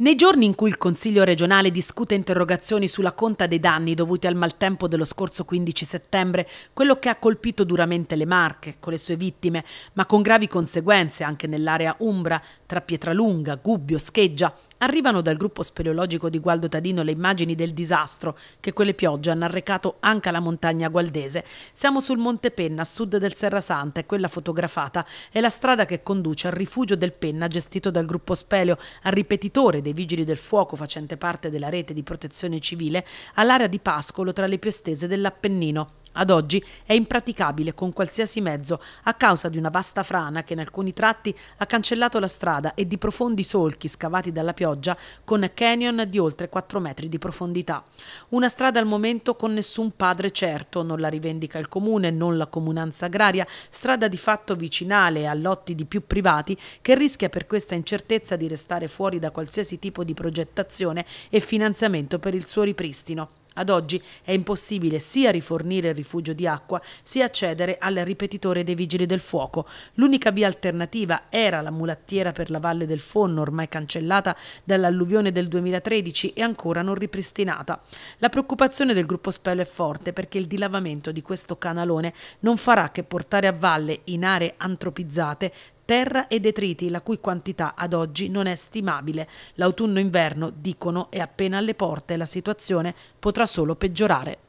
Nei giorni in cui il Consiglio regionale discute interrogazioni sulla conta dei danni dovuti al maltempo dello scorso 15 settembre, quello che ha colpito duramente le Marche, con le sue vittime, ma con gravi conseguenze anche nell'area Umbra, tra Pietralunga, Gubbio, Scheggia, Arrivano dal gruppo speleologico di Gualdo Tadino le immagini del disastro che quelle piogge hanno arrecato anche alla montagna gualdese. Siamo sul Monte Penna, a sud del Serra Santa, e quella fotografata è la strada che conduce al rifugio del Penna gestito dal gruppo Speleo, al ripetitore dei Vigili del Fuoco facente parte della rete di protezione civile, all'area di Pascolo tra le più estese dell'Appennino. Ad oggi è impraticabile con qualsiasi mezzo a causa di una vasta frana che in alcuni tratti ha cancellato la strada e di profondi solchi scavati dalla pioggia con canyon di oltre 4 metri di profondità. Una strada al momento con nessun padre certo, non la rivendica il comune, non la comunanza agraria, strada di fatto vicinale a lotti di più privati che rischia per questa incertezza di restare fuori da qualsiasi tipo di progettazione e finanziamento per il suo ripristino. Ad oggi è impossibile sia rifornire il rifugio di acqua sia accedere al ripetitore dei vigili del fuoco. L'unica via alternativa era la mulattiera per la Valle del Fonno, ormai cancellata dall'alluvione del 2013 e ancora non ripristinata. La preoccupazione del gruppo Spello è forte perché il dilavamento di questo canalone non farà che portare a valle, in aree antropizzate, terra e detriti, la cui quantità ad oggi non è stimabile. L'autunno-inverno, dicono, è appena alle porte e la situazione potrà solo peggiorare.